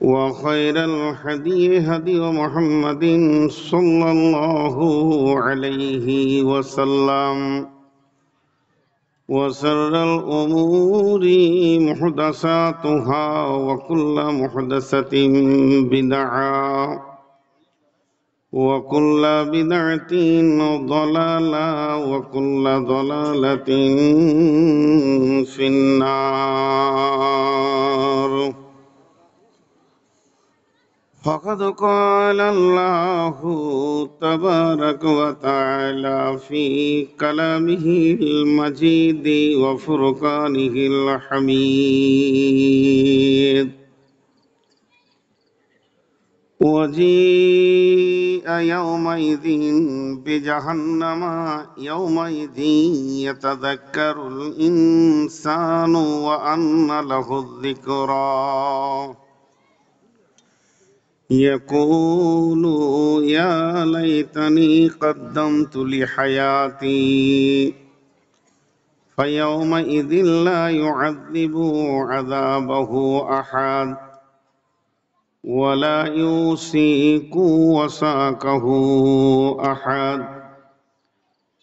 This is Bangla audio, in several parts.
وخير الحدي هدي محمد صلى الله عليه وسلم وسر الأمور محدثاتها وكل محدثة بدعة وكل بدعة ضلالة وكل ضلالة في النار فقد قال الله تبارك وتعالى في كلامه المجيد وفرقانه الحميد وجيء يومئذ بجهنم يومئذ يتذكر الإنسان وأن له الذكرى يقول يا ليتني قدمت لحياتي فيومئذ لا يعذب عذابه احد ولا يوسيك وساكه احد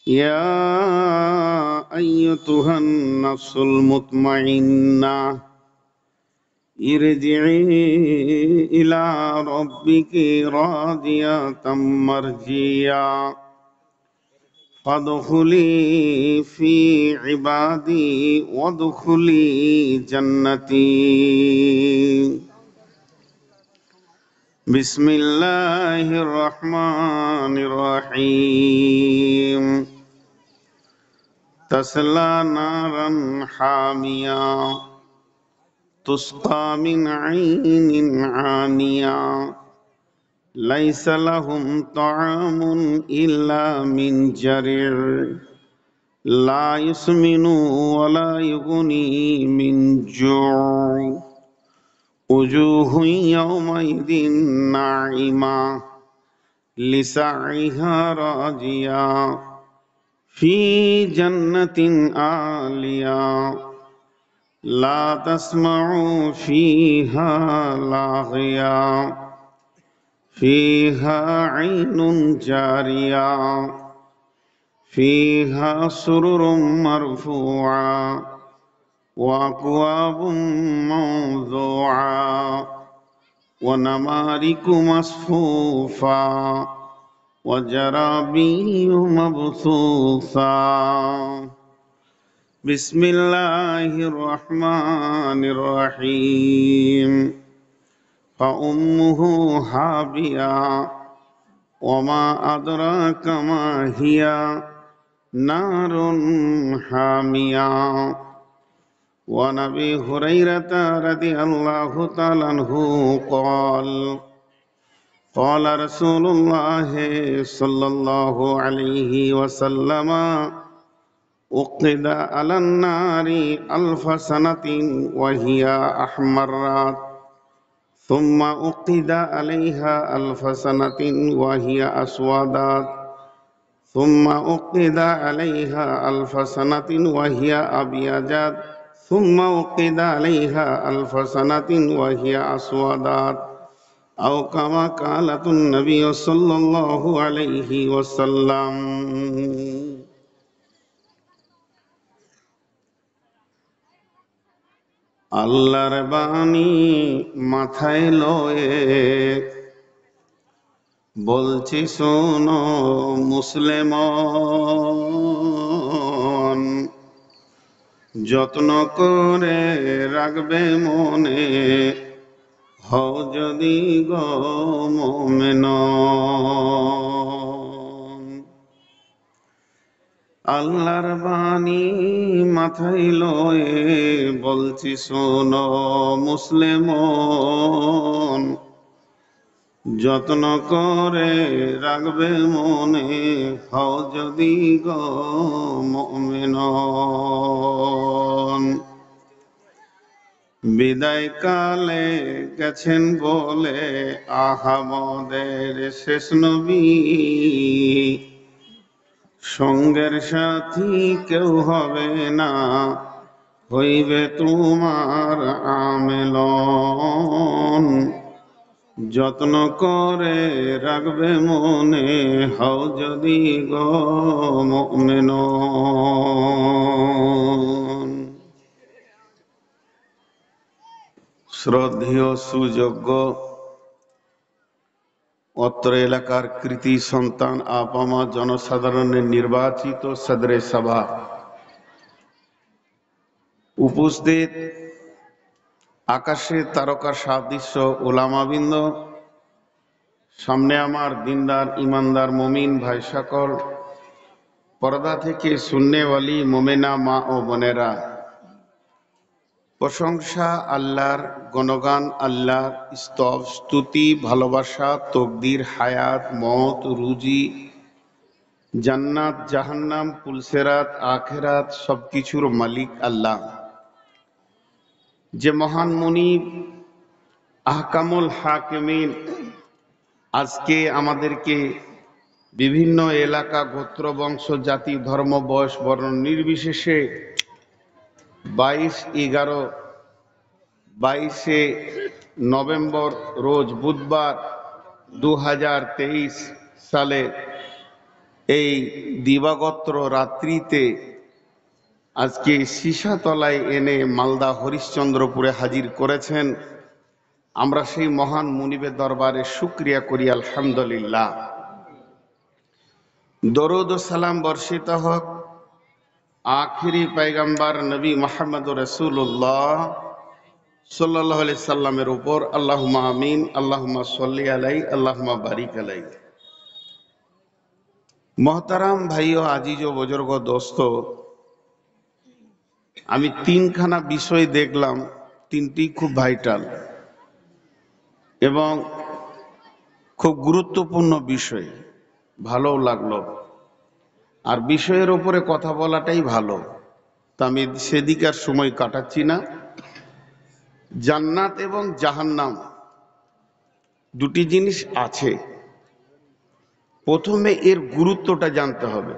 يا ايتها النفس المطمئنه ارجعي إلى ربك راضية مرجيا فادخلي في عبادي وادخلي جنتي بسم الله الرحمن الرحيم تسلى نارا حامية تسقى من عين عانية ليس لهم طعام إلا من جرع لا يسمن ولا يغني من جوع وجوه يومئذ ناعمة لسعيها راجية في جنة عالية لا تسمعوا فيها لاغيا فيها عين جارية فيها سرر مرفوعة وأكواب موضوعة ونمارك مصفوفة وجرابي مبثوثة بسم الله الرحمن الرحيم فأمه حابية وما أدراك ما هي نار حامية وعن ابي هريره رضي الله تعالى عنه قال قال رسول الله صلى الله عليه وسلم أقد على النار ألف سنة وهي أحمرات ثم أقد عليها ألف سنة وهي أسودات ثم أقد عليها ألف سنة وهي أبيضات ثم أقد عليها ألف سنة وهي أسودات أو كما قالت النبي صلى الله عليه وسلم আল্লাহর বাণী মাথায় লয়ে বলছি শোনো মুসলিম যত্ন করে রাখবে মনে হও যদি গো মোমেন আল্লাহর বাণী মাথায় লয়ে বলছি শোন মুসলিম যত্ন করে রাখবে মনে হও যদি গমেন বিদায় কালে গেছেন বলে আহামদের শেষ নবী সঙ্গের সাথী কেউ হবে না হইবে তোমার আমেল যত্ন করে রাখবে মনে হও যদি গেন শ্রদ্ধেয় সুযোগ্য অত্র এলাকার কৃতি সন্তান আপামা জনসাধারণের নির্বাচিত সদরে সভা উপস্থিত আকাশে তারকা সাদৃশ্য ওলামাবৃন্দ সামনে আমার দিনদার ইমানদার মমিন ভাই সকল পর্দা থেকে শূন্যওয়ালি মোমেনা মা ও বোনেরা প্রশংসা আল্লাহর গণগান আল্লাহর স্তব স্তুতি ভালোবাসা তকদির হায়াত মত রুজি জান্নাত জাহান্নাম পুলসেরাত আখেরাত সব কিছুর মালিক আল্লাহ যে মহান মুনিব আহকামুল হাকিমিন আজকে আমাদেরকে বিভিন্ন এলাকা গোত্র বংশ জাতি ধর্ম বয়স বর্ণ নির্বিশেষে বাইশ এগারো বাইশে নভেম্বর রোজ বুধবার দু সালে এই দিবাগত রাত্রিতে আজকে সীসাতলায় এনে মালদা হরিশ্চন্দ্রপুরে হাজির করেছেন আমরা সেই মহান মুনিবের দরবারে শুক্রিয়া করি আলহামদুলিল্লাহ দরুদ সালাম বর্ষিত হক আখিরি পাইগাম্বার নবী মোহাম্মদ রসুল্লাহ সাল্লাহ আলি সাল্লামের উপর আল্লাহমা আমিন আল্লাহমা সল্লি আলাই আল্লাহমা বারিক আলাই মহতারাম ভাই ও আজিজ ও বজর্গ দোস্ত আমি তিনখানা বিষয় দেখলাম তিনটি খুব ভাইটাল এবং খুব গুরুত্বপূর্ণ বিষয় ভালো লাগলো আর বিষয়ের ওপরে কথা বলাটাই ভালো তা আমি সেদিকে আর সময় কাটাচ্ছি না জান্নাত এবং জাহান্নাম দুটি জিনিস আছে প্রথমে এর গুরুত্বটা জানতে হবে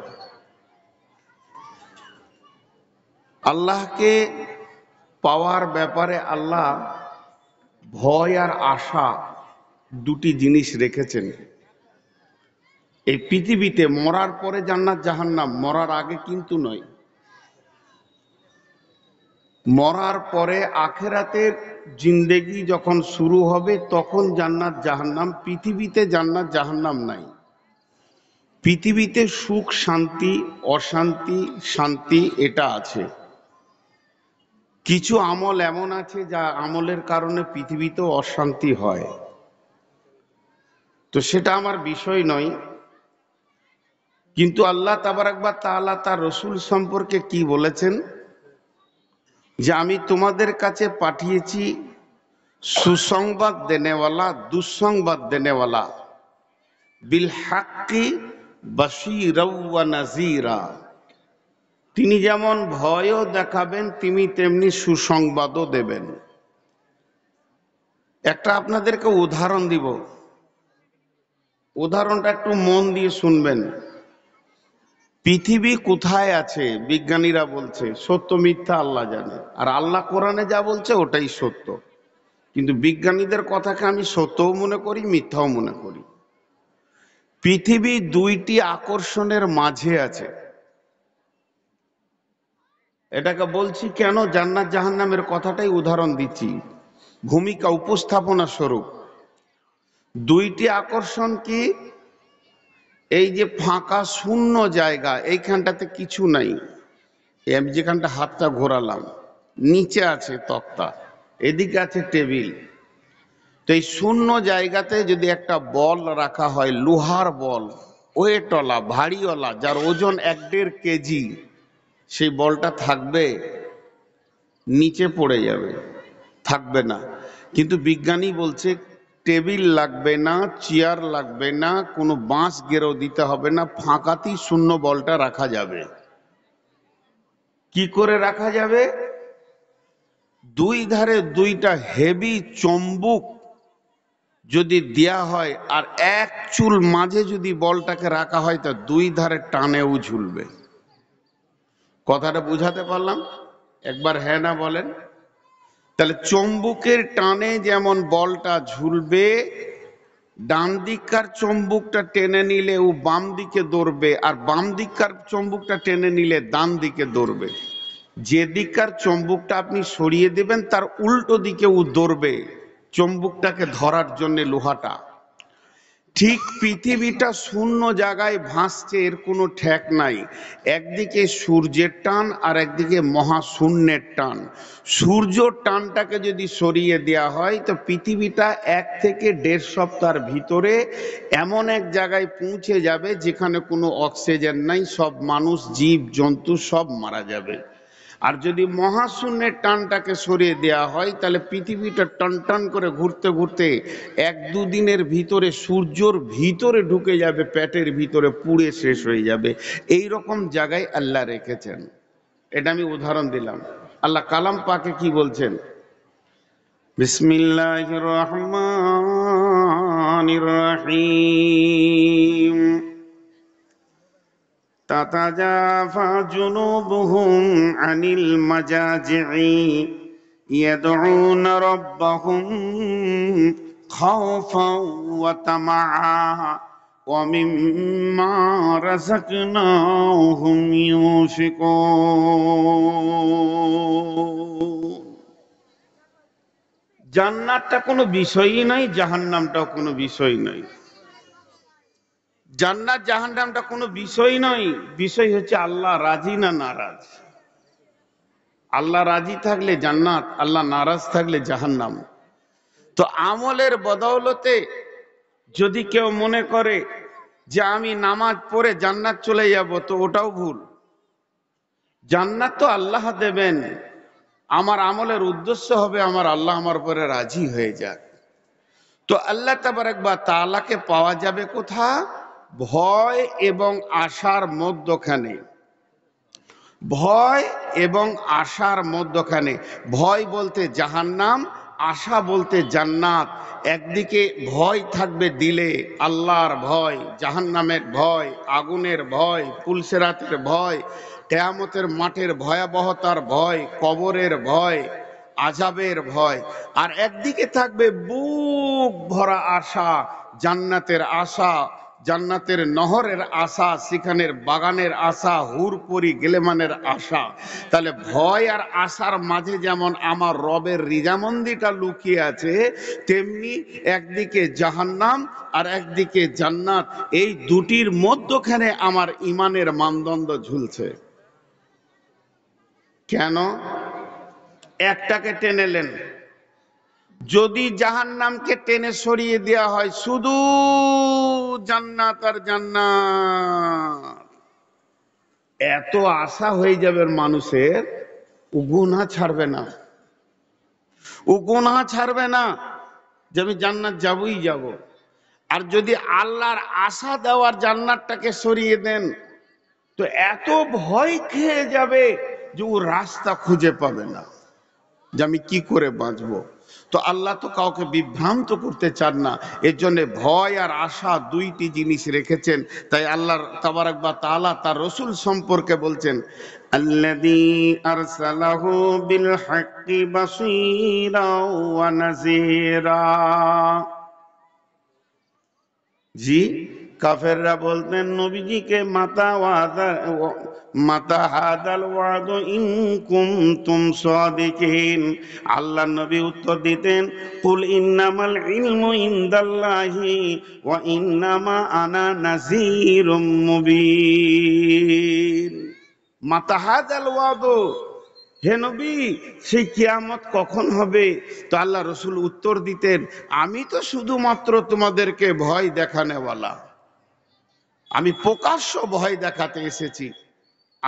আল্লাহকে পাওয়ার ব্যাপারে আল্লাহ ভয় আর আশা দুটি জিনিস রেখেছেন এই পৃথিবীতে মরার পরে জান্নাত জাহান্নাম মরার আগে কিন্তু নয় মরার পরে আখেরাতের জিন্দেগি যখন শুরু হবে তখন জান্নাত জাহান্নাম পৃথিবীতে জান্নাত জাহান্নাম নাই পৃথিবীতে সুখ শান্তি অশান্তি শান্তি এটা আছে কিছু আমল এমন আছে যা আমলের কারণে পৃথিবীতে অশান্তি হয় তো সেটা আমার বিষয় নয় কিন্তু আল্লাহ তাবারাকবা তাআলা তার রসুল সম্পর্কে কি বলেছেন যে আমি তোমাদের কাছে পাঠিয়েছি সুসংবাদ দেনেওয়ালা দুঃসংবাদ দেনেওয়ালা বিল হাক্কি বাসিরা নাজিরা তিনি যেমন ভয়ও দেখাবেন তিনি তেমনি সুসংবাদও দেবেন একটা আপনাদেরকে উদাহরণ দিব উদাহরণটা একটু মন দিয়ে শুনবেন পৃথিবী কোথায় আছে বিজ্ঞানীরা বলছে সত্য মিথ্যা আল্লাহ জানে আর আল্লাহ কোরআনে যা বলছে ওটাই সত্য কিন্তু বিজ্ঞানীদের কথাকে আমি সত্যও মনে করি মিথ্যাও মনে করি পৃথিবী দুইটি আকর্ষণের মাঝে আছে এটাকে বলছি কেন জান্নাত জাহান্নামের কথাটাই উদাহরণ দিচ্ছি ভূমিকা উপস্থাপনা স্বরূপ দুইটি আকর্ষণ কি এই যে ফাঁকা শূন্য জায়গা এইখানটাতে কিছু নাই আমি যেখানটা হাতটা ঘোরালাম নিচে আছে তক্তা এদিকে আছে টেবিল তো এই শূন্য জায়গাতে যদি একটা বল রাখা হয় লোহার বল ভারী ভারীওয়ালা যার ওজন এক দেড় কেজি সেই বলটা থাকবে নিচে পড়ে যাবে থাকবে না কিন্তু বিজ্ঞানী বলছে টেবিল লাগবে না চেয়ার লাগবে না কোনো বাঁশ গেরো দিতে হবে না ফাঁকাতেই শূন্য বলটা রাখা যাবে কি করে রাখা যাবে দুই ধারে দুইটা হেভি চম্বুক যদি দেয়া হয় আর এক চুল মাঝে যদি বলটাকে রাখা হয় তা দুই ধারে টানেও ঝুলবে কথাটা বুঝাতে পারলাম একবার হ্যাঁ না বলেন তাহলে চম্বুকের টানে যেমন বলটা ঝুলবে ডান দিককার চম্বুকটা টেনে নিলে ও বাম দিকে দৌড়বে আর বাম দিককার চম্বুকটা টেনে নিলে ডান দিকে দৌড়বে যে দিককার চম্বুকটা আপনি সরিয়ে দেবেন তার উল্টো দিকে ও দৌড়বে চম্বুকটাকে ধরার জন্য লোহাটা ঠিক পৃথিবীটা শূন্য জায়গায় ভাসছে এর কোনো ঠেক নাই একদিকে সূর্যের টান আর একদিকে মহাশূন্যের টান সূর্য টানটাকে যদি সরিয়ে দেয়া হয় তো পৃথিবীটা এক থেকে দেড় সপ্তাহের ভিতরে এমন এক জায়গায় পৌঁছে যাবে যেখানে কোনো অক্সিজেন নাই সব মানুষ জীব জন্তু সব মারা যাবে আর যদি মহাশূন্যের টানটাকে সরিয়ে দেয়া হয় তাহলে পৃথিবীটা টন টন করে ঘুরতে ঘুরতে এক দুদিনের ভিতরে সূর্যর ভিতরে ঢুকে যাবে প্যাটের ভিতরে পুড়ে শেষ হয়ে যাবে এই রকম জায়গায় আল্লাহ রেখেছেন এটা আমি উদাহরণ দিলাম আল্লাহ কালাম পাকে কি বলছেন বিসমিল্লাহ রহমান রহিম تتجافى جنوبهم عن المجاجع يدعون ربهم خوفا وطمعا ومما رزقناهم ينفقون জান্নাতটা কোনো বিষয়ই নাই জাহান্নামটাও কোনো বিষয় নাই জান্নাত জাহান্নামটা কোনো বিষয় নয় বিষয় হচ্ছে আল্লাহ রাজি না নারাজ আল্লাহ রাজি থাকলে জান্নাত আল্লাহ নারাজ থাকলে জাহান্নাম তো আমলের বদৌলতে যদি কেউ মনে করে যে আমি নামাজ পড়ে জান্নাত চলে যাব তো ওটাও ভুল জান্নাত তো আল্লাহ দেবেন আমার আমলের উদ্দেশ্য হবে আমার আল্লাহ আমার পরে রাজি হয়ে যাক তো আল্লাহ তাবার একবার তালাকে পাওয়া যাবে কোথা ভয় এবং আশার মধ্যখানে ভয় এবং আশার মধ্যখানে ভয় বলতে জাহান্নাম আশা বলতে জান্নাত একদিকে ভয় থাকবে দিলে আল্লাহর ভয় জাহান্নামের ভয় আগুনের ভয় পুলসেরাতের ভয় কেয়ামতের মাঠের ভয়াবহতার ভয় কবরের ভয় আজাবের ভয় আর একদিকে থাকবে বুক ভরা আশা জান্নাতের আশা জান্নাতের নহরের আশা সেখানের বাগানের আশা হুরপুরি গেলেমানের আশা তাহলে ভয় আর আশার মাঝে যেমন আমার রবের রিজামন্দিটা লুকিয়ে আছে তেমনি একদিকে জাহান্নাম আর একদিকে জান্নাত এই দুটির মধ্যখানে আমার ইমানের মানদণ্ড ঝুলছে কেন একটাকে টেনেলেন যদি জাহান নামকে টেনে সরিয়ে দেওয়া হয় শুধু জান্নাত আর জান্নাত এত আশা হয়ে যাবে মানুষের ও ছাড়বে না ও ছাড়বে না যে আমি জান্নাত যাবই যাব আর যদি আল্লাহর আশা দেওয়ার জান্নাতটাকে সরিয়ে দেন তো এত ভয় খেয়ে যাবে যে ও রাস্তা খুঁজে পাবে না যে আমি কি করে বাঁচবো তো আল্লাহ তো কাউকে বিভ্রান্ত করতে চান না এর জন্য ভয় আর আশা দুইটি জিনিস রেখেছেন তাই আল্লাহর তাবারাক বা তালা তার রসুল সম্পর্কে বলছেন জি কাফেররা বলতেন নবীজিকে মাতা ওয়াদা মাতা হাদাল ওয়াদ ইনকুম তুম সাদিকিন আল্লাহ নবী উত্তর দিতেন কুল ইন্নামাল ইলমু ইনদাল্লাহি ও ইন্নামা আনা নাযীরুম মুবিন মাতা হাদাল ওয়াদ হে নবী সেই কিয়ামত কখন হবে তো আল্লাহ রসুল উত্তর দিতেন আমি তো শুধুমাত্র তোমাদেরকে ভয় দেখানেওয়ালা আমি প্রকাশ্য ভয় দেখাতে এসেছি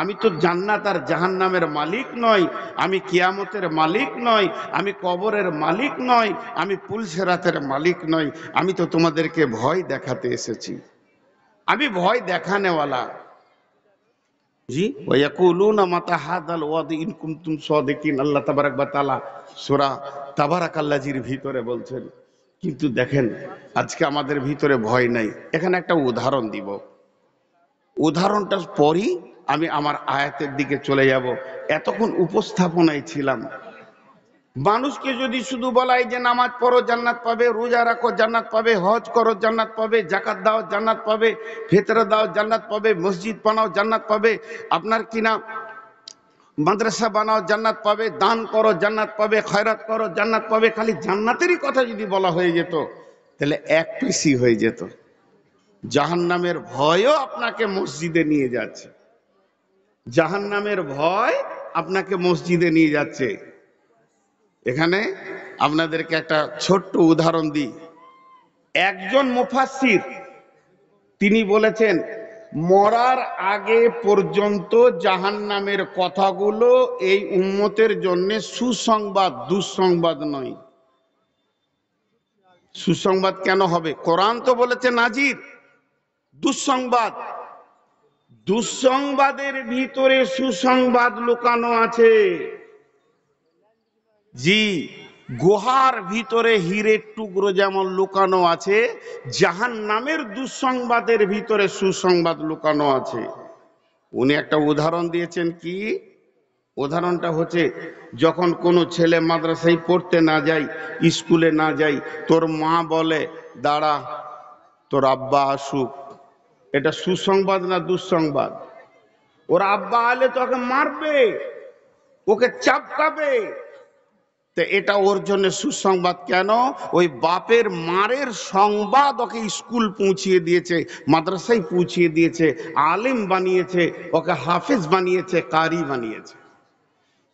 আমি তো জান্নাত আর জাহান্নামের মালিক নয় আমি কিয়ামতের মালিক নয় আমি কবরের মালিক নয় আমি পুলসেরাতের মালিক নয় আমি তো তোমাদেরকে ভয় দেখাতে এসেছি আমি ভয় দেখানেওয়ালা জি ওয়াকুলুনা মাতা হাদাল ওয়াদ ইন কুমতুম সাদিকিন আল্লাহ তাবারাক ওয়া তাআলা সূরা তাবারাক আল্লাহির ভিতরে বলছেন কিন্তু দেখেন আজকে আমাদের ভিতরে ভয় নাই এখানে একটা উদাহরণ দিব উদাহরণটার পরই আমি আমার আয়াতের দিকে চলে যাব এতক্ষণ উপস্থাপনায় ছিলাম মানুষকে যদি শুধু বলাই যে নামাজ পড়ো জান্নাত পাবে রোজা রাখো জান্নাত পাবে হজ করো জান্নাত পাবে জাকাত দাও জান্নাত পাবে ফেতরা দাও জান্নাত পাবে মসজিদ বানাও জান্নাত পাবে আপনার কিনা মাদ্রাসা বানাও জান্নাত পাবে দান করো জান্নাত পাবে খয়রাত করো জান্নাত পাবে খালি জান্নাতেরই কথা যদি বলা হয়ে যেত তাহলে এক পিসি হয়ে যেত জাহান নামের ভয়ও আপনাকে মসজিদে নিয়ে যাচ্ছে জাহান নামের ভয় আপনাকে মসজিদে নিয়ে যাচ্ছে এখানে আপনাদেরকে একটা ছোট্ট উদাহরণ দিই একজন মুফাসির তিনি বলেছেন মরার আগে পর্যন্ত জাহান নামের কথাগুলো এই উন্মতের জন্য সুসংবাদ দুঃসংবাদ নয় সুসংবাদ কেন হবে কোরআন তো বলেছে নাজির দুঃসংবাদ দুঃসংবাদের ভিতরে সুসংবাদ লুকানো আছে জি গুহার ভিতরে হীরের টুকরো যেমন লুকানো আছে জাহান নামের দুঃসংবাদের ভিতরে সুসংবাদ লুকানো আছে উনি একটা উদাহরণ দিয়েছেন কি উদাহরণটা হচ্ছে যখন কোনো ছেলে মাদ্রাসায় পড়তে না যাই স্কুলে না যাই তোর মা বলে দাঁড়া তোর আব্বা আসুক এটা সুসংবাদ না দুঃসংবাদ ওর আব্বা আলে তো ওকে মারবে ওকে চাপকাবে তো এটা ওর জন্য সুসংবাদ কেন ওই বাপের মারের সংবাদ ওকে স্কুল পৌঁছিয়ে দিয়েছে মাদ্রাসায় পৌঁছিয়ে দিয়েছে আলিম বানিয়েছে ওকে হাফিজ বানিয়েছে কারি বানিয়েছে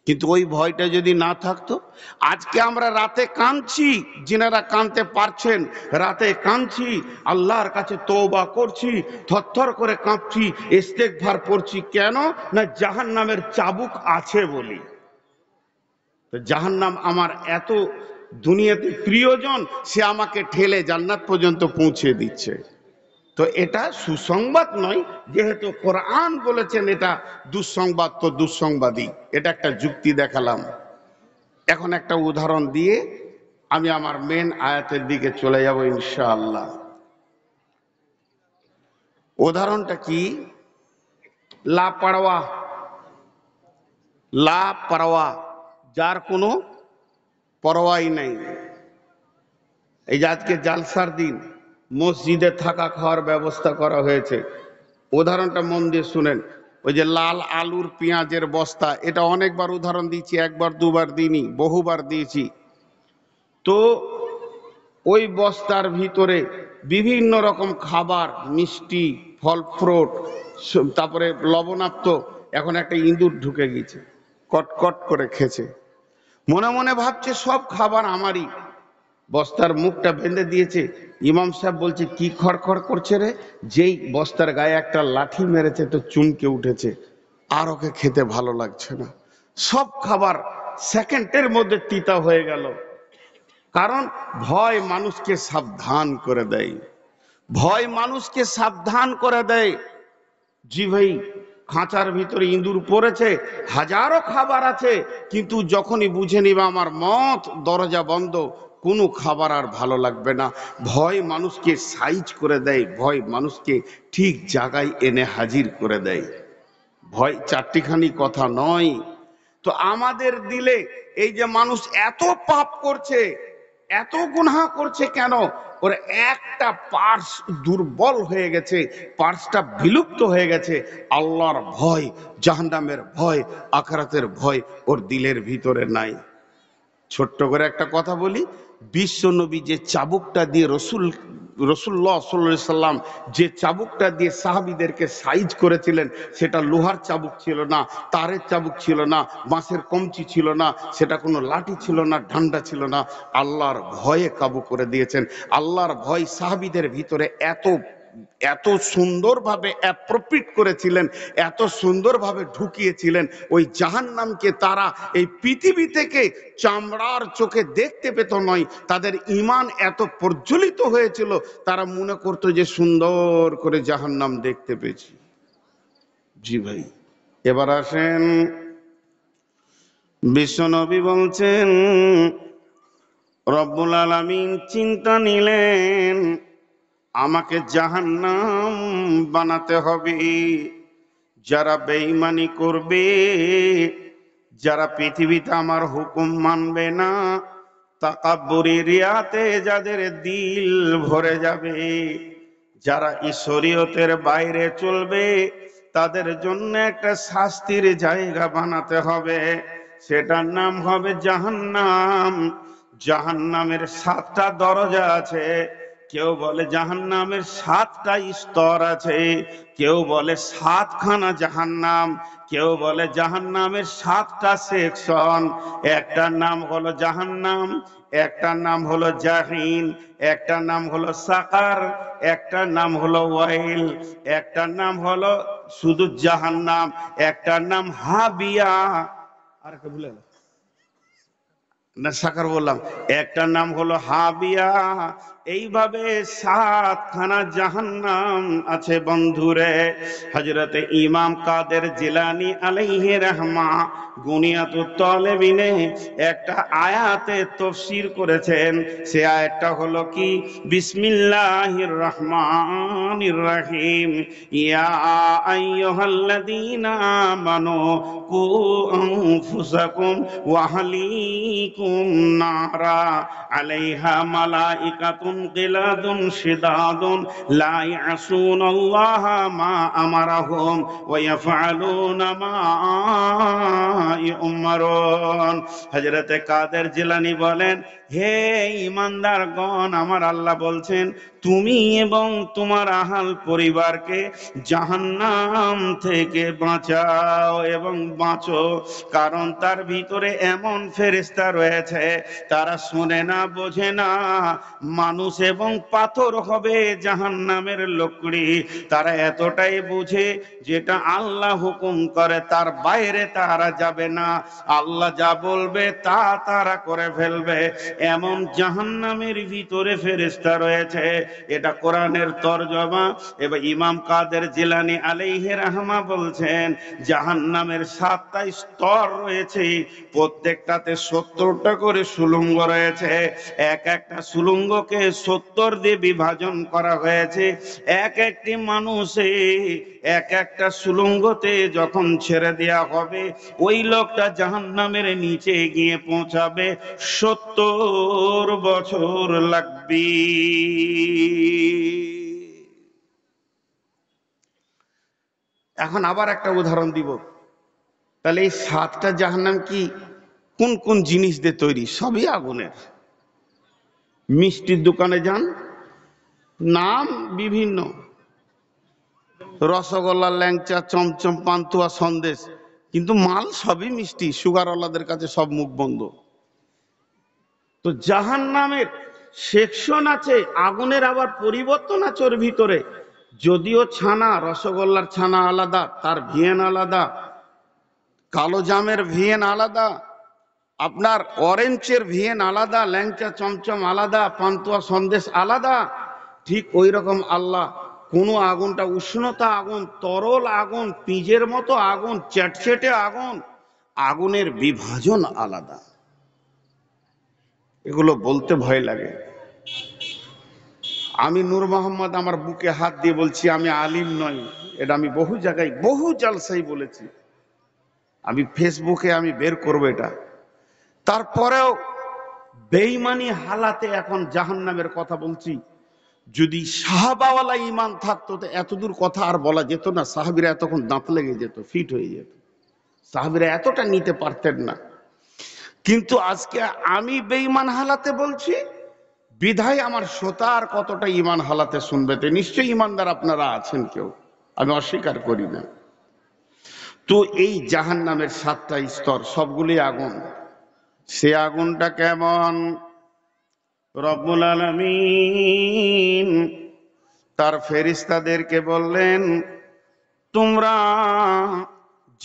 কিন্তু ওই ভয়টা যদি না থাকতো আজকে আমরা রাতে কাঁদছি যিনারা কাঁদতে পারছেন রাতে কাঁদছি আল্লাহর কাছে তৌবা করছি থরথর করে কাঁপছি ভার পড়ছি কেন না জাহান নামের চাবুক আছে বলি জাহান নাম আমার এত দুনিয়াতে প্রিয়জন সে আমাকে ঠেলে জান্নাত পর্যন্ত পৌঁছে দিচ্ছে তো এটা সুসংবাদ নয় যেহেতু কোরআন বলেছেন এটা দুঃসংবাদ তো দুঃসংবাদই এটা একটা যুক্তি দেখালাম এখন একটা উদাহরণ দিয়ে আমি আমার মেন আয়াতের দিকে চলে যাব ইনশাআল্লাহ উদাহরণটা কি লাপারোয়া লাপারোয়া যার কোনো পরোয়াই নাই এই যে আজকে জালসার দিন মসজিদে থাকা খাওয়ার ব্যবস্থা করা হয়েছে উদাহরণটা মন দিয়ে শুনেন ওই যে লাল আলুর পেঁয়াজের বস্তা এটা অনেকবার উদাহরণ দিয়েছি একবার দুবার দিইনি বহুবার দিয়েছি তো ওই বস্তার ভিতরে বিভিন্ন রকম খাবার মিষ্টি ফল ফ্রুট তারপরে লবণাক্ত এখন একটা ইঁদুর ঢুকে গেছে কটকট করে খেছে মনে মনে ভাবছে সব খাবার আমারই বস্তার মুখটা বেঁধে দিয়েছে ইমাম সাহেব বলছে কি খড়খড় করছে রে যেই বস্তার গায়ে একটা লাঠি মেরেছে তো চুমকে উঠেছে আর ওকে খেতে ভালো লাগছে না সব খাবার সেকেন্ডের মধ্যে তিতা হয়ে গেল কারণ ভয় মানুষকে সাবধান করে দেয় ভয় মানুষকে সাবধান করে দেয় জি ভাই খাঁচার ভিতরে ইঁদুর পড়েছে হাজারো খাবার আছে কিন্তু যখনই বুঝে নিবা আমার মত দরজা বন্ধ কোনো খাবার আর ভালো লাগবে না ভয় মানুষকে সাইজ করে দেয় ভয় মানুষকে ঠিক জায়গায় এনে হাজির করে দেয় ভয় চারটিখানি কথা নয় তো আমাদের দিলে এই যে মানুষ এত পাপ করছে এত গুনাহা করছে কেন ওর একটা পার্স দুর্বল হয়ে গেছে পার্সটা বিলুপ্ত হয়ে গেছে আল্লাহর ভয় জাহান্নামের ভয় আখরাতের ভয় ওর দিলের ভিতরে নাই ছোট্ট করে একটা কথা বলি বিশ্বনবী যে চাবুকটা দিয়ে রসুল রসুল্লাহ সাল্লাম যে চাবুকটা দিয়ে সাহাবিদেরকে সাইজ করেছিলেন সেটা লোহার চাবুক ছিল না তারের চাবুক ছিল না বাঁশের কমচি ছিল না সেটা কোনো লাঠি ছিল না ঠান্ডা ছিল না আল্লাহর ভয়ে কাবু করে দিয়েছেন আল্লাহর ভয় সাহাবিদের ভিতরে এত এত সুন্দরভাবে অ্যাপ্রোপ্রিট করেছিলেন এত সুন্দরভাবে ঢুকিয়েছিলেন ওই জাহান নামকে তারা এই পৃথিবী থেকে চামড়ার চোখে দেখতে পেত নয় তাদের ইমান এত প্রজ্বলিত হয়েছিল তারা মনে করতো যে সুন্দর করে জাহান নাম দেখতে পেয়েছি জি ভাই এবার আসেন বিশ্বনবী বলছেন রব্বুল আলমিন চিন্তা নিলেন আমাকে জাহান্নাম বানাতে হবে যারা বেইমানি করবে যারা পৃথিবীতে আমার হুকুম মানবে না তাকাব্বরি রিয়াতে যাদের দিল ভরে যাবে যারা ঈশ্বরীয়তের বাইরে চলবে তাদের জন্য একটা শাস্তির জায়গা বানাতে হবে সেটার নাম হবে জাহান্নাম জাহান্নামের সাতটা দরজা আছে কেউ বলে জাহান নামের সাতটা স্তর আছে কেউ বলে সাতখানা জাহান নাম কেউ বলে জাহান নামের সাতটা সেকশন একটার নাম হলো জাহান নাম একটার নাম হলো জাহিন একটার নাম হলো সাকার একটার নাম হলো ওয়াইল একটার নাম হলো শুধু জাহান নাম একটার নাম হাবিয়া আর কে ভুলে গেল সাকার বললাম একটার নাম হলো হাবিয়া এইভাবে সাতখানা জাহান নাম আছে বন্ধুরে হজরতে ইমাম কাদের জিলানি আলাইহে রহমা গুনিয়াত তলেবিনে একটা আয়াতে তফসির করেছেন সে আয়াতটা হলো কি বিসমিল্লাহ রহমান রহিম ইয়া আইয়ুহাল্লাযীনা মানো কু আনফুসাকুম কুম মা কাদের জিলানি বলেন হে ইমানদারগণ আমার আল্লাহ বলছেন তুমি এবং তোমার আহাল পরিবারকে জাহান্নাম থেকে বাঁচাও এবং বাঁচো কারণ তার ভিতরে এমন ফেরিস্তা রয়েছে হয়েছে তারা শোনে না বোঝে না মানুষ এবং পাথর হবে জাহান নামের লোকড়ি তারা এতটাই বুঝে যেটা আল্লাহ হুকুম করে তার বাইরে তারা যাবে না আল্লাহ যা বলবে তা তারা করে ফেলবে এমন জাহান নামের ভিতরে ফেরিস্তা রয়েছে এটা কোরআনের তরজমা এবার ইমাম কাদের জিলানি আলাইহে রাহমা বলছেন জাহান নামের সাতটা স্তর রয়েছে প্রত্যেকটাতে সত্তর সত্তরটা করে সুলুঙ্গ রয়েছে এক একটা সুলুঙ্গকে সত্তর দিয়ে বিভাজন করা হয়েছে এক একটি মানুষে এক একটা সুলুঙ্গতে যখন ছেড়ে দেয়া হবে ওই লোকটা জাহান নামের নিচে গিয়ে পৌঁছাবে সত্তর বছর লাগবে এখন আবার একটা উদাহরণ দিব তাহলে এই সাতটা জাহান্নাম কি কোন কোন জিনিস দিয়ে তৈরি সবই আগুনের মিষ্টির দোকানে যান নাম বিভিন্ন রসগোল্লা ল্যাংচা চমচম পান্তুয়া সন্দেশ কিন্তু মাল সবই মিষ্টি সুগারওয়ালাদের কাছে সব মুখ বন্ধ তো জাহান নামের সেকশন আছে আগুনের আবার পরিবর্তন আছে ওর ভিতরে যদিও ছানা রসগোল্লার ছানা আলাদা তার ভিয়েন আলাদা কালো জামের ভিয়েন আলাদা আপনার অরেঞ্জের ভিয়েন আলাদা ল্যাংচা চমচম আলাদা পান্তুয়া সন্দেশ আলাদা ঠিক ওই রকম আল্লাহ কোনো আগুনটা উষ্ণতা আগুন তরল আগুন পিঁজের মতো আগুন চ্যাটচেটে আগুন আগুনের বিভাজন আলাদা এগুলো বলতে ভয় লাগে আমি নূর মোহাম্মদ আমার বুকে হাত দিয়ে বলছি আমি আলিম নই এটা আমি বহু জায়গায় বহু জালসাই বলেছি আমি ফেসবুকে আমি বের করবো এটা তারপরেও বেইমানি হালাতে এখন জাহান নামের কথা বলছি যদি সাহাবাওয়ালা ইমান থাকতো তো এতদূর কথা আর বলা যেত না সাহাবিরা এতক্ষণ দাঁত লেগে যেত ফিট হয়ে যেত সাহাবিরা এতটা নিতে পারতেন না কিন্তু আজকে আমি বেইমান হালাতে বলছি বিধায় আমার শ্রোতা আর কতটা ইমান হালাতে শুনবে তো নিশ্চয়ই ইমানদার আপনারা আছেন কেউ আমি অস্বীকার করি না তো এই জাহান নামের সাতটা স্তর সবগুলি আগুন সে আগুনটা কেমন রবুল আলমিন তার ফেরিস্তাদেরকে বললেন তোমরা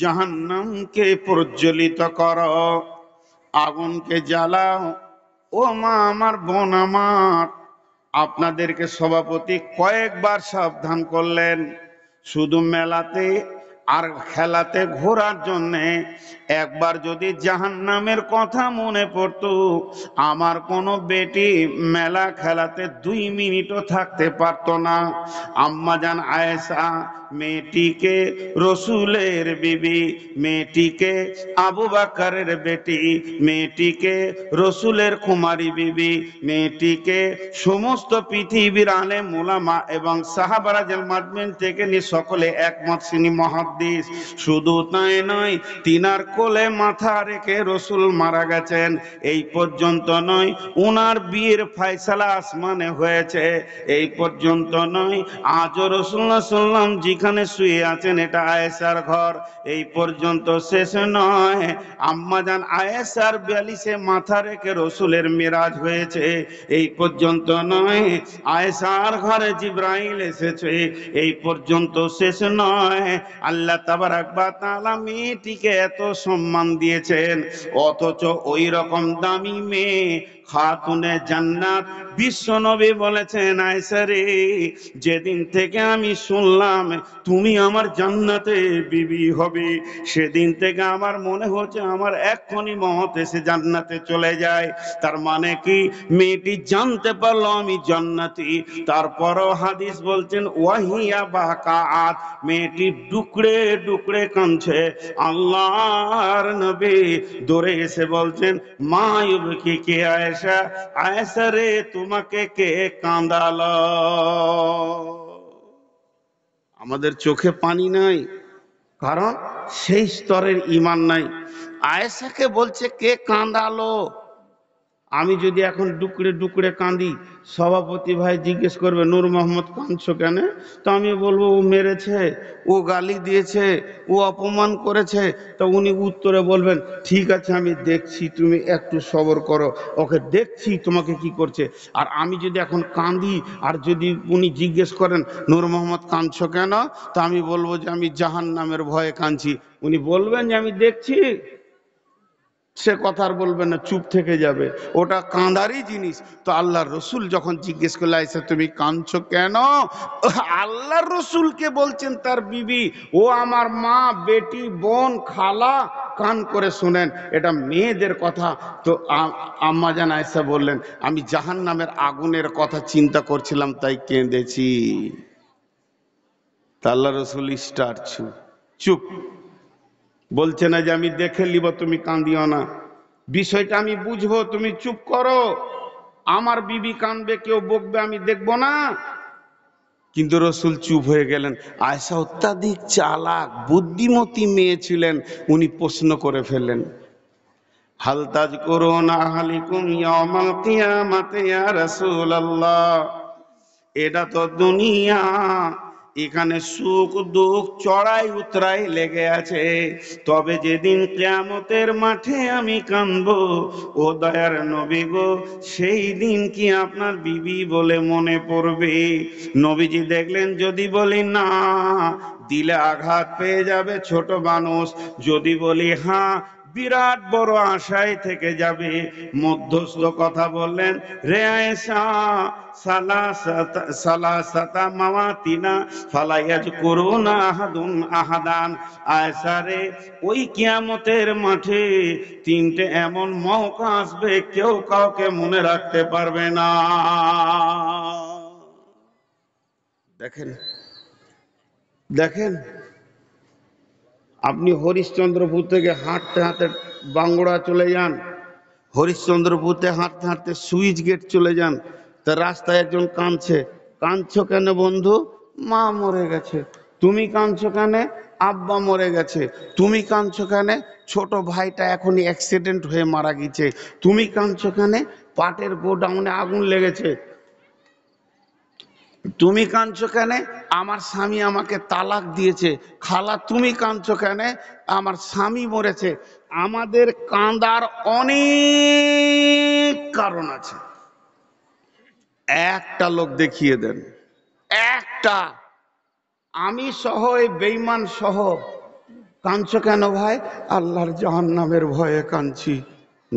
জাহান্নামকে প্রজ্বলিত কর আগুনকে জ্বালাও ও মা আমার বোন আমার আপনাদেরকে সভাপতি কয়েকবার সাবধান করলেন শুধু মেলাতে আর খেলাতে ঘোরার জন্যে একবার যদি জাহান নামের কথা মনে পড়ত আমার কোনো বেটি মেলা খেলাতে দুই মিনিটও থাকতে পারত না আম্মা জান আয়েসা মেয়েটিকে রসুলের বিবি মেয়েটিকে আবু বাকারের বেটি মেয়েটিকে রসুলের কুমারী বিবি মেয়েটিকে সমস্ত পৃথিবীর আনে মোলামা এবং সাহাবারা যেন মাদমিন থেকে নি সকলে একমত সিনি মহাদিস শুধু তাই নয় তিনার কোলে মাথা রেখে রসুল মারা গেছেন এই পর্যন্ত নয় উনার বিয়ের ফাইসালা আসমানে হয়েছে এই পর্যন্ত নয় আজও রসুল্লাহ সাল্লাম জি ওইখানে শুয়ে আছেন এটা আয়েসার ঘর এই পর্যন্ত শেষ নয় যান আয়েসার বিয়ালিশে মাথা রেখে রসুলের মেরাজ হয়েছে এই পর্যন্ত নয় আয়েসার ঘরে জিব্রাইল এসেছে এই পর্যন্ত শেষ নয় আল্লাহ তাবার একবার তালা মেয়েটিকে এত সম্মান দিয়েছেন অথচ ওই রকম দামি মেয়ে খাতুনে জান্নাত বিশ্ব নবী বলেছেন আয়সারে যেদিন থেকে আমি শুনলাম তুমি আমার জান্নাতে বিবি হবে সেদিন থেকে আমার মনে হচ্ছে আমার এক্ষুনি মত এসে জান্নাতে চলে যায় তার মানে কি মেয়েটি জানতে পারলো আমি জান্নাতি তারপরও হাদিস বলছেন ওয়াহিয়া বা কাত মেয়েটি ডুকড়ে ডুকড়ে কাঁদছে আল্লাহর নবী দৌড়ে এসে বলছেন মা ইউবকি কে আয় আয়সা আয়সা রে তোমাকে কে কাঁদাল আমাদের চোখে পানি নাই কারণ সেই স্তরের ইমান নাই আয়েশাকে বলছে কে কাঁদালো আমি যদি এখন ডুকরে ডুকরে কাঁদি সভাপতি ভাই জিজ্ঞেস করবে নূর মোহাম্মদ কাঁদছো কেন তো আমি বলবো ও মেরেছে ও গালি দিয়েছে ও অপমান করেছে তো উনি উত্তরে বলবেন ঠিক আছে আমি দেখছি তুমি একটু সবর করো ওকে দেখছি তোমাকে কি করছে আর আমি যদি এখন কাঁদি আর যদি উনি জিজ্ঞেস করেন নূর মোহাম্মদ কাঁদছো কেন তো আমি বলবো যে আমি জাহান নামের ভয়ে কাঁদছি উনি বলবেন যে আমি দেখছি সে কথা আর বলবে না চুপ থেকে যাবে ওটা কাঁদারই জিনিস তো আল্লাহর রসুল যখন জিজ্ঞেস করলে আইসা তুমি কাঁদছ কেন আল্লাহর রসুলকে বলছেন তার বিবি ও আমার মা বেটি বোন খালা কান করে শুনেন এটা মেয়েদের কথা তো আম্মাজান আয়সা বললেন আমি জাহান নামের আগুনের কথা চিন্তা করছিলাম তাই কেঁদেছি তা আল্লাহ রসুল স্টার চুপ বলছে না যে আমি দেখে নিব তুমি কাঁদিও না বিষয়টা আমি বুঝবো তুমি চুপ করো আমার বিবি কাঁদবে কেউ বকবে আমি দেখব না কিন্তু রসুল চুপ হয়ে গেলেন আয়সা অত্যাধিক চালাক বুদ্ধিমতী মেয়ে ছিলেন উনি প্রশ্ন করে ফেলেন হালতাজ করো না হালি কুমিয়া মাতে এটা তো দুনিয়া এখানে সুখ দুঃখ চড়াই উতরাই লেগে আছে তবে যেদিন কেমতের মাঠে আমি কানব ও দয়ার নবী গো সেই দিন কি আপনার বিবি বলে মনে পড়বে নবীজি দেখলেন যদি বলি না দিলে আঘাত পেয়ে যাবে ছোট মানুষ যদি বলি হ্যাঁ বিরাট বড় আশায় থেকে যাবে মধ্যস্থ কথা বললেন রে করুন আহাদুন আহাদান ওই মাঠে তিনটে এমন আসবে কেউ কাউকে মনে রাখতে পারবে না দেখেন দেখেন আপনি হরিশ্চন্দ্রপুর থেকে হাঁটতে হাঁটতে বাঙ্গড়া চলে যান হরিশ্চন্দ্রপুরতে হাঁটতে হাঁটতে সুইচ গেট চলে যান তা রাস্তায় একজন কাঁদছে কাঁদছ কেন বন্ধু মা মরে গেছে তুমি কাঁদছ কেন আব্বা মরে গেছে তুমি কাঁদছ কেন ছোট ভাইটা এখনই অ্যাক্সিডেন্ট হয়ে মারা গেছে তুমি কাঁদছ কেন পাটের গোডাউনে আগুন লেগেছে তুমি কাঁদছ কেন আমার স্বামী আমাকে তালাক দিয়েছে খালা তুমি কাঁদছ কেন আমার স্বামী মরেছে আমাদের কাঁদার অনেক কারণ আছে একটা লোক দেখিয়ে দেন একটা আমি সহ বেইমান সহ কাঁদছ কেন ভাই আল্লাহর জাহান্নামের ভয়ে কাঁদছি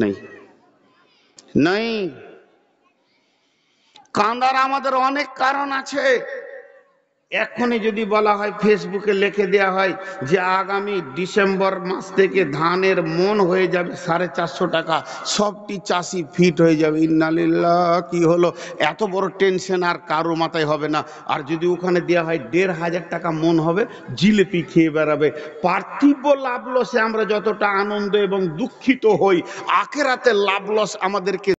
নেই নেই কাঁদার আমাদের অনেক কারণ আছে এখনই যদি বলা হয় ফেসবুকে লিখে দেয়া হয় যে আগামী ডিসেম্বর মাস থেকে ধানের মন হয়ে যাবে সাড়ে চারশো টাকা সবটি চাষি ফিট হয়ে যাবে ইন্নালিল্লা কি হলো এত বড় টেনশন আর কারো মাথায় হবে না আর যদি ওখানে দেওয়া হয় দেড় হাজার টাকা মন হবে জিলিপি খেয়ে বেড়াবে পার্থিব লাভ লসে আমরা যতটা আনন্দ এবং দুঃখিত হই আখেরাতে লাভ লস আমাদেরকে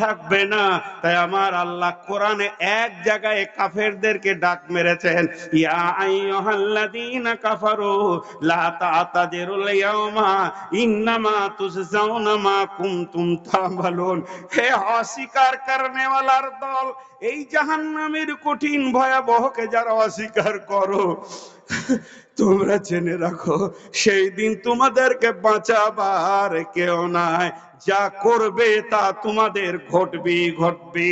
থাকবে না তাই আমার আল্লাহ কোরআনে এক জায়গায় কাফেরদেরকে ডাক মেরেছেন ইয়া আইয়ুহাল্লাযীনা কাফারু লা তা'তাজিরুল ইয়াওমা ইন্নামা তুজজাউনা মা কুনতুম তাআমালুন হে অস্বীকার করনে ওয়ালার দল এই জাহান্নামের কঠিন ভয়াবহকে যারা অস্বীকার করো তোমরা জেনে রাখো সেই দিন তোমাদেরকে বাঁচাবার কেউ নাই যা করবে তা তোমাদের ঘটবে ঘটবে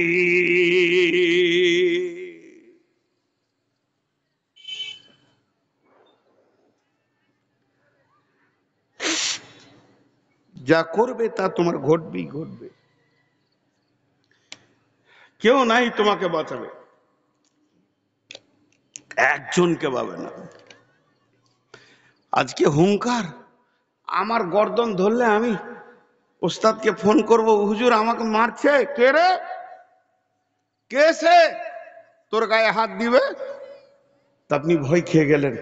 যা করবে তা তোমার ঘটবেই ঘটবে কেউ নাই তোমাকে বাঁচাবে একজনকে পাবে না আজকে হুঙ্কার আমার গর্দন ধরলে আমি ওস্তাদকে ফোন করব হুজুর আমাকে মারছে কে রে কে সে তোর গায়ে হাত দিবে তা আপনি ভয় খেয়ে গেলেন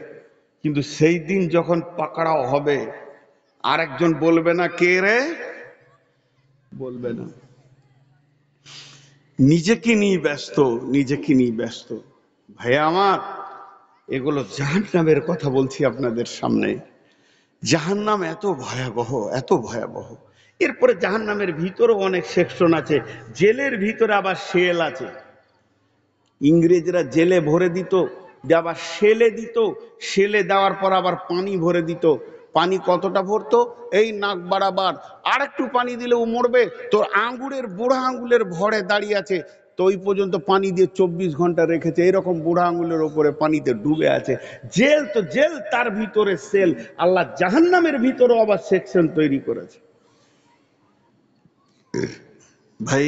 কিন্তু সেই দিন যখন পাকড়াও হবে আর একজন বলবে না কে রে বলবে না নিজেকে নিয়ে ব্যস্ত নিজেকে নিয়ে ব্যস্ত ভাইয়া আমার এগুলো জাহান নামের কথা বলছি আপনাদের সামনে জাহান নাম এত ভয়াবহ এত ভয়াবহ এরপরে জাহান নামের ভিতরেও অনেক সেকশন আছে জেলের ভিতরে আবার সেল আছে ইংরেজরা জেলে ভরে দিত আবার সেলে দিত সেলে দেওয়ার পর আবার পানি ভরে দিত পানি কতটা ভরতো এই নাক বাড়াবার আর একটু পানি দিলেও মরবে তোর আঙ্গুরের বুড়া আঙ্গুলের ভরে দাঁড়িয়ে আছে তো ওই পর্যন্ত পানি দিয়ে চব্বিশ ঘন্টা রেখেছে এরকম বুড়া আঙুলের ওপরে পানিতে ডুবে আছে জেল তো জেল তার ভিতরে সেল আল্লাহ জাহান্নামের ভিতরে আবার সেকশন তৈরি করেছে ভাই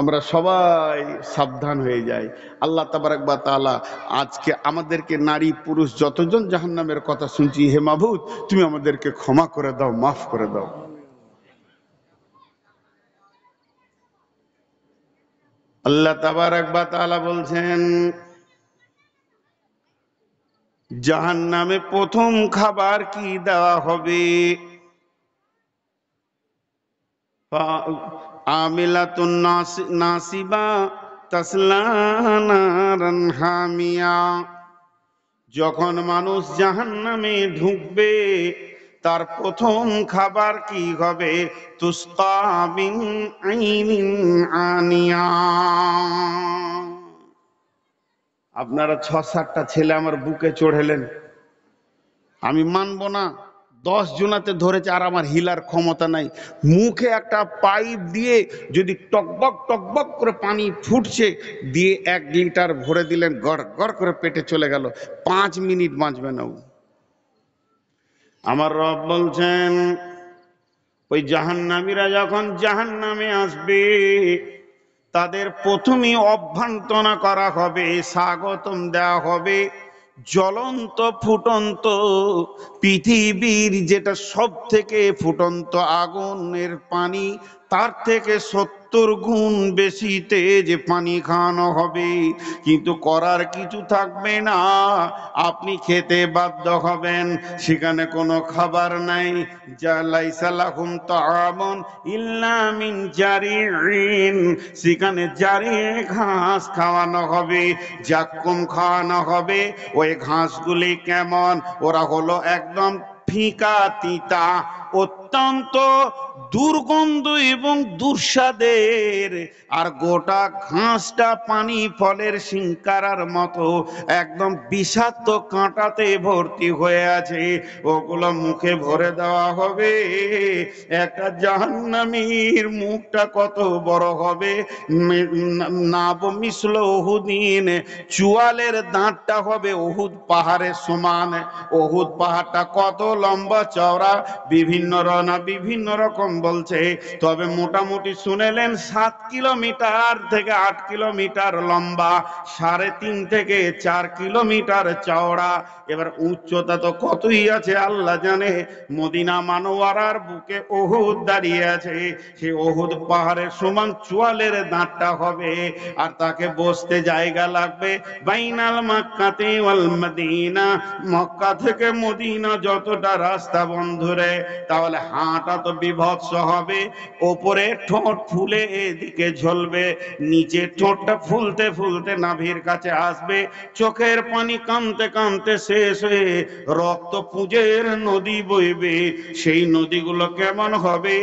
আমরা সবাই সাবধান হয়ে যাই আল্লাহ তাবারাকবা তালা আজকে আমাদেরকে নারী পুরুষ যতজন জাহান্নামের কথা শুনছি হে মাহুদ তুমি আমাদেরকে ক্ষমা করে দাও মাফ করে দাও আল্লাহ তাবারাকবা তালা বলছেন জাহান্নামে প্রথম খাবার কি দেওয়া হবে আমিলাতুন নাসিবা তাসলানারান হামিয়া যখন মানুষ জাহান্নামে ঢুকবে তার প্রথম খাবার কি হবে তুস্তাবিন আইনিন আনিয়া আপনারা ছ সাতটা ছেলে আমার বুকে চড়েলেন আমি মানব না দশ জোনাতে ধরেছে আর আমার হিলার ক্ষমতা নাই মুখে একটা পাইপ দিয়ে যদি টকবক টকবক করে পানি ফুটছে দিয়ে এক লিটার ভরে দিলেন গড় গড় করে পেটে চলে গেল পাঁচ মিনিট বাঁচবে না আমার রব বলছেন ওই জাহান্নামীরা যখন জাহান্নামে আসবে তাদের প্রথমেই অভ্যন্তনা করা হবে স্বাগতম দেওয়া হবে জ্বলন্ত ফুটন্ত পৃথিবীর যেটা সব থেকে ফুটন্ত আগুনের পানি তার থেকে সত্য সত্তর গুণ বেশি তেজ পানি খাওয়ানো হবে কিন্তু করার কিছু থাকবে না আপনি খেতে বাধ্য হবেন সেখানে কোনো খাবার নাই জালাইসালাহুম তাআমুন ইল্লা মিন জারিন সেখানে জারি ঘাস খাওয়ানো হবে জাক্কুম খাওয়ানো হবে ওই ঘাসগুলি কেমন ওরা হলো একদম ফিকা তিতা অত্যন্ত দুর্গন্ধ এবং দুঃসাদের আর গোটা ঘাসটা পানি ফলের সিংকারার মতো একদম বিষাক্ত কাঁটাতে ভর্তি হয়ে আছে ওগুলো মুখে ভরে দেওয়া হবে একটা জাহান্নামীর মুখটা কত বড় হবে নাব মিশল ওহুদিন চুয়ালের দাঁতটা হবে ওহুদ পাহাড়ের সমান ওহুদ পাহাড়টা কত লম্বা চওড়া বিভিন্ন রং ঘটনা বিভিন্ন রকম বলছে তবে মোটামুটি শুনেলেন সাত কিলোমিটার থেকে আট কিলোমিটার লম্বা সাড়ে তিন থেকে চার কিলোমিটার চওড়া এবার উচ্চতা তো কতই আছে আল্লাহ জানে মদিনা মানোয়ারার বুকে ওহুদ দাঁড়িয়ে আছে সে ওহুদ পাহাড়ের সমান চুয়ালের দাঁতটা হবে আর তাকে বসতে জায়গা লাগবে বাইনাল মাক্কাতে ওয়াল মদিনা মক্কা থেকে মদিনা যতটা রাস্তা বন্ধুরে তাহলে হাঁটা তো বিভৎস হবে ওপরে ঠোঁট ফুলে এদিকে ঝলবে নিচে ঠোঁটটা ফুলতে ফুলতে নাভির কাছে আসবে চোখের পানি কামতে কামতে শেষ হয়ে রক্ত পুজের নদী বইবে সেই নদীগুলো কেমন হবে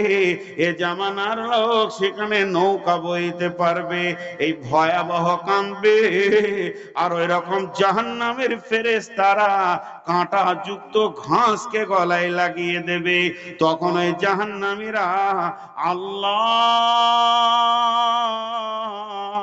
এ জামানার লোক সেখানে নৌকা বইতে পারবে এই ভয়াবহ কাঁদবে আর ওই রকম জাহান নামের ফেরেস তারা কাঁটা যুক্ত ঘাসকে গলায় লাগিয়ে দেবে তখন কখনোই জাহান্নামীরা আল্লাহ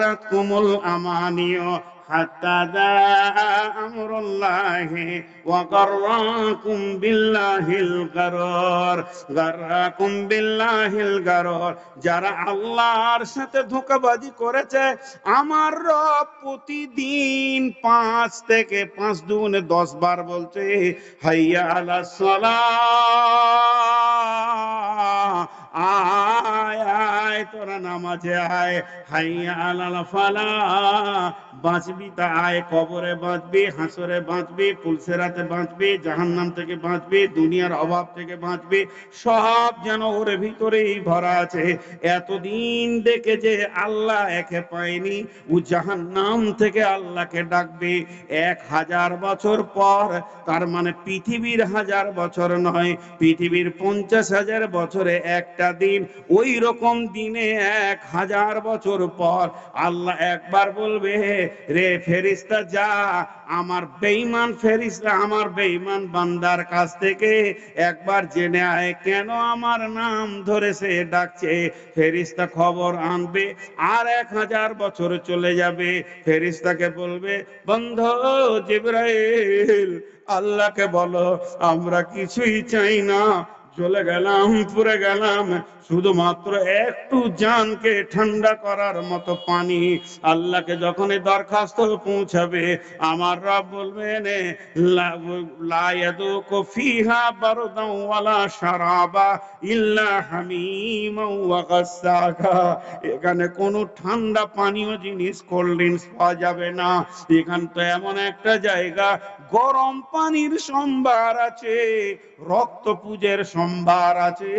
غرتكم الأماني حتى ذا أمر الله وغركم بالله الغرور غركم بالله الغرور যারা আল্লাহর সাথে ধোকাবাজি করেছে আমার রব প্রতিদিন পাঁচ থেকে পাঁচ দুগুণে দশ বার বলছে হাইয়া আলা সলা আয় আয় তোরা নামাজে আয় হাইয়া আলাল ফালা বাঁচবি তা আয় কবরে বাঁচবি হাসরে বাঁচবি কুলসেরাতে থেকে বাঁচবে জাহান নাম থেকে বাঁচবে দুনিয়ার অভাব থেকে বাঁচবে সব যেন ওর ভিতরেই ভরা আছে এতদিন দেখে যে আল্লাহ একে পায়নি ও জাহান নাম থেকে আল্লাহকে ডাকবে এক হাজার বছর পর তার মানে পৃথিবীর হাজার বছর নয় পৃথিবীর পঞ্চাশ হাজার বছরে একটা দিন ওই রকম দিনে এক হাজার বছর পর আল্লাহ একবার বলবে রে ফেরিস্তা যা আমার বেইমান ফেরিস্তা আমার বেঈমান বান্দার কাছ থেকে একবার জেনে আয় কেন আমার নাম ধরেছে ডাকছে ফেরিস্তা খবর আনবে আর এক হাজার বছর চলে যাবে ফেরিস্তাকে বলবে বন্ধ জিব্রাইল আল্লাহকে বলো আমরা কিছুই চাই না চলে গেলাম পুরে গেলাম শুধুমাত্র একটু জানকে ঠান্ডা করার মতো পানি আল্লাহকে যখনই দরখাস্ত পৌঁছাবে আমার রব বলবেন এখানে কোনো ঠান্ডা পানীয় জিনিস কোল্ড ড্রিঙ্কস পাওয়া যাবে না এখান তো এমন একটা জায়গা গরম পানির সম্ভার আছে রক্ত পূজের সম্ভার আছে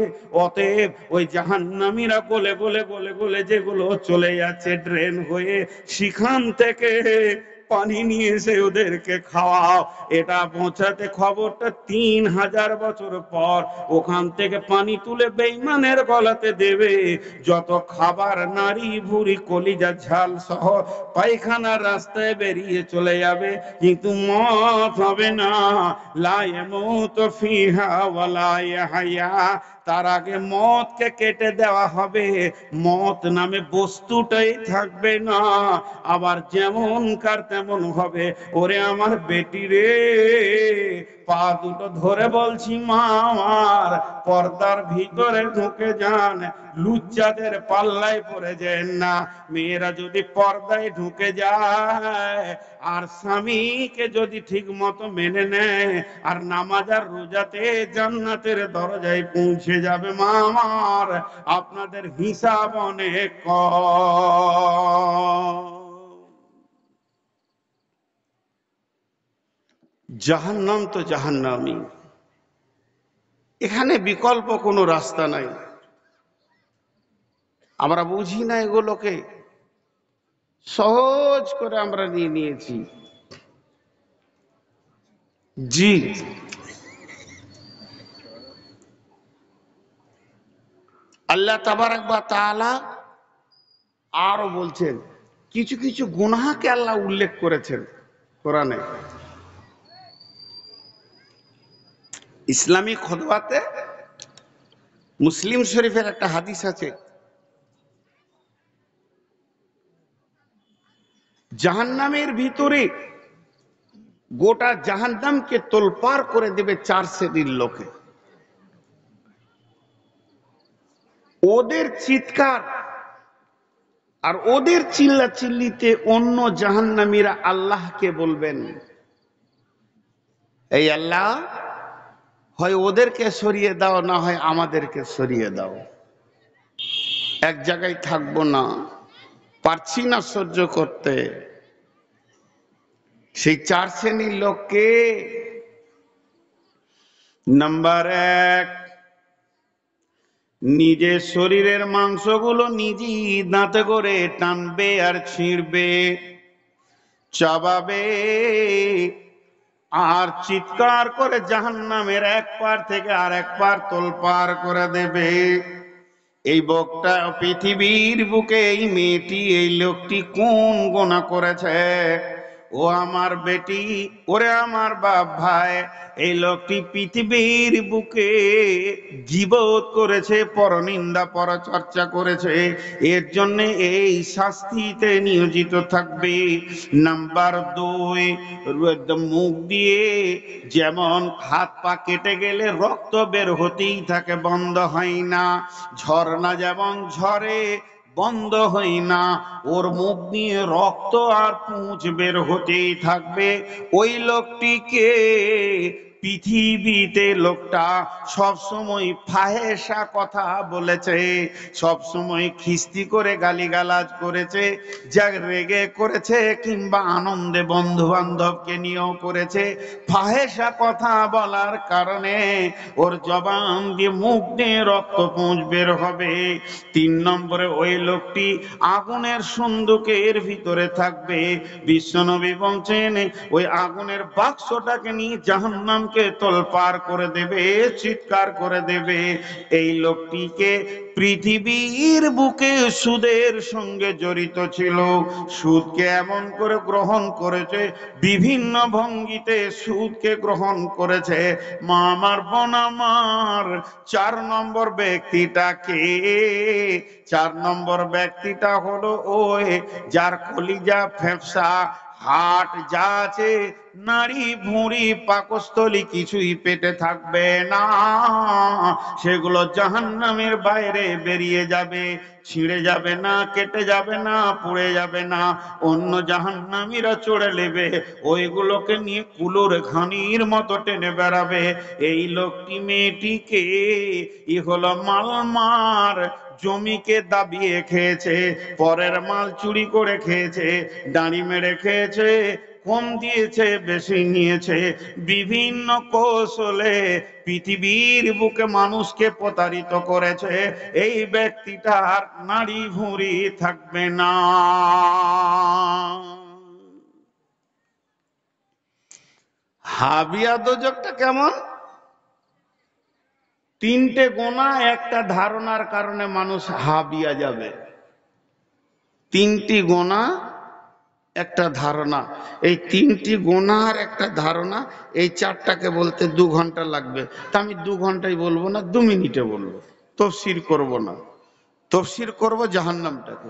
অতএব ওই জাহান্নামীরা বলে বলে বলে বলে যেগুলো চলে যাচ্ছে ড্রেন হয়ে সেখান থেকে পানি নিয়ে এসে ওদেরকে খাওয়াও এটা পৌঁছাতে খবরটা তিন হাজার বছর পর ওখান থেকে পানি তুলে বেইমানের গলাতে দেবে যত খাবার নারী ভুরি কলিজা ঝাল সহ পায়খানার রাস্তায় বেরিয়ে চলে যাবে কিন্তু মত হবে না মত ফিহা ওয়ালা হাইয়া তার আগে মদকে কেটে দেওয়া হবে মত নামে বস্তুটাই থাকবে না আবার যেমন কার এমন হবে ওরে আমার বেটি রে পা দুটো ধরে বলছি মা আমার পর্দার ভিতরে ঢুকে যান লুচ্চাদের পাল্লায় পড়ে যায় না মেয়েরা যদি পর্দায় ঢুকে যায় আর স্বামীকে যদি ঠিক মতো মেনে নেয় আর নামাজ আর রোজাতে জান্নাতের দরজায় পৌঁছে যাবে মা আমার আপনাদের হিসাব অনেক কম জাহান্নাম তো জাহান্নামই এখানে বিকল্প কোনো রাস্তা নাই আমরা বুঝি না এগুলোকে সহজ করে আমরা নিয়ে নিয়েছি জি আল্লাহ তাবারাক বা তালা আরো বলছেন কিছু কিছু গুনাহাকে আল্লাহ উল্লেখ করেছেন কোরআনে ইসলামী খোদবাতে মুসলিম শরীফের একটা হাদিস আছে জাহান্নামের ভিতরে গোটা জাহান্নামকে তোলপার করে দেবে চার শ্রেণীর লোকে ওদের চিৎকার আর ওদের চিল্লা চিল্লিতে অন্য জাহান্নামীরা আল্লাহকে বলবেন এই আল্লাহ হয় ওদেরকে সরিয়ে দাও না হয় আমাদেরকে সরিয়ে দাও এক জায়গায় থাকবো না পারছি না সহ্য করতে সেই চার শ্রেণীর লোককে নাম্বার এক নিজের শরীরের মাংসগুলো নিজেই দাঁতে করে টানবে আর ছিঁড়বে চাবাবে আর চিৎকার করে জাহান নামের এক পার থেকে আর এক পার পার করে দেবে এই বকটা পৃথিবীর বুকে এই মেয়েটি এই লোকটি কোন গোনা করেছে ও আমার বেটি ওরে আমার বাপ ভাই এই লোকটি পৃথিবীর বুকে জীবত করেছে পরনিন্দা পরচর্চা করেছে এর জন্য এই শাস্তিতে নিয়োজিত থাকবে নাম্বার দুই মুখ দিয়ে যেমন হাত পা কেটে গেলে রক্ত বের হতেই থাকে বন্ধ হয় না ঝর্ণা যেমন ঝরে বন্ধ হই না ওর মুখ দিয়ে রক্ত আর পুঁজ বের হতেই থাকবে ওই লোকটিকে পৃথিবীতে লোকটা সবসময় ফাহেসা কথা বলেছে সবসময় খিস্তি করে গালিগালাজ করেছে যা রেগে করেছে কিংবা আনন্দে বন্ধু বান্ধবকে নিয়েও করেছে ফাহেসা কথা বলার কারণে ওর জবান দিয়ে মুখ দিয়ে রক্ত পুঁজ বের হবে তিন নম্বরে ওই লোকটি আগুনের সন্দুকের ভিতরে থাকবে বিশ্বনবী বলছেন ওই আগুনের বাক্সটাকে নিয়ে জাহান্নাম মুসলমানকে তোলপার করে দেবে চিৎকার করে দেবে এই লোকটিকে পৃথিবীর বুকে সুদের সঙ্গে জড়িত ছিল সুদকে এমন করে গ্রহণ করেছে বিভিন্ন ভঙ্গিতে সুদকে গ্রহণ করেছে মা আমার বোন আমার চার নম্বর ব্যক্তিটা কে চার নম্বর ব্যক্তিটা হলো ওই যার কলিজা ফেফসা হাট যা আছে নারী ভুঁড়ি পাকস্থলী কিছুই পেটে থাকবে না সেগুলো জাহান্নামের বাইরে বেরিয়ে যাবে ছিঁড়ে যাবে না কেটে যাবে না পুড়ে যাবে না অন্য জাহান্নামীরা চড়ে নেবে ওইগুলোকে নিয়ে কুলোর ঘানির মতো টেনে বেড়াবে এই লোকটি মেয়েটিকে ই হলো মালমার জমিকে দাবিয়ে খেয়েছে পরের মাল চুরি করে খেয়েছে দাঁড়ি মেরে খেয়েছে কম দিয়েছে বেশি নিয়েছে বিভিন্ন কৌশলে পৃথিবীর বুকে মানুষকে প্রতারিত করেছে এই ব্যক্তিটার নারী ভুঁড়ি থাকবে না হাবিয়া দোজকটা কেমন তিনটে গোনা একটা ধারণার কারণে মানুষ হাবিয়া যাবে তিনটি গোনা একটা ধারণা এই তিনটি গোনার একটা ধারণা এই চারটাকে বলতে দু ঘন্টা লাগবে তা আমি দু ঘন্টাই বলবো না দু মিনিটে বলবো তফসির করব না তফসির করব জাহান্নামটাকে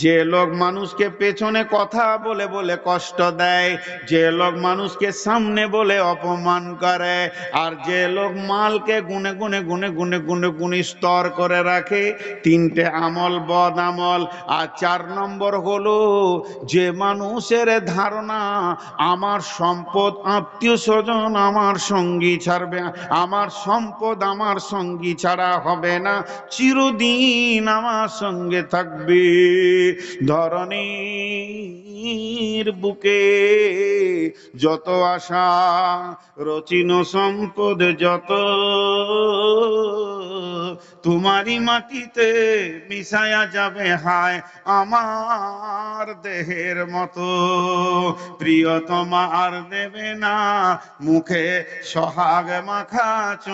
যে লোক মানুষকে পেছনে কথা বলে বলে কষ্ট দেয় যে লোক মানুষকে সামনে বলে অপমান করে আর যে লোক মালকে গুনে গুনে গুনে গুনে গুনে গুনে স্তর করে রাখে তিনটে আমল বদ আমল আর চার নম্বর হলো যে মানুষের ধারণা আমার সম্পদ আত্মীয় স্বজন আমার সঙ্গী ছাড়বে আমার সম্পদ আমার সঙ্গী ছাড়া হবে না চিরদিন আমার সঙ্গে থাকবে ধরণীর বুকে যত আশা রচিন সম্পদ যত তোমারই মাটিতে মিশায়া যাবে হায় আমার দেহের মতো প্রিয় আর দেবে না মুখে সহাগ মাখা চ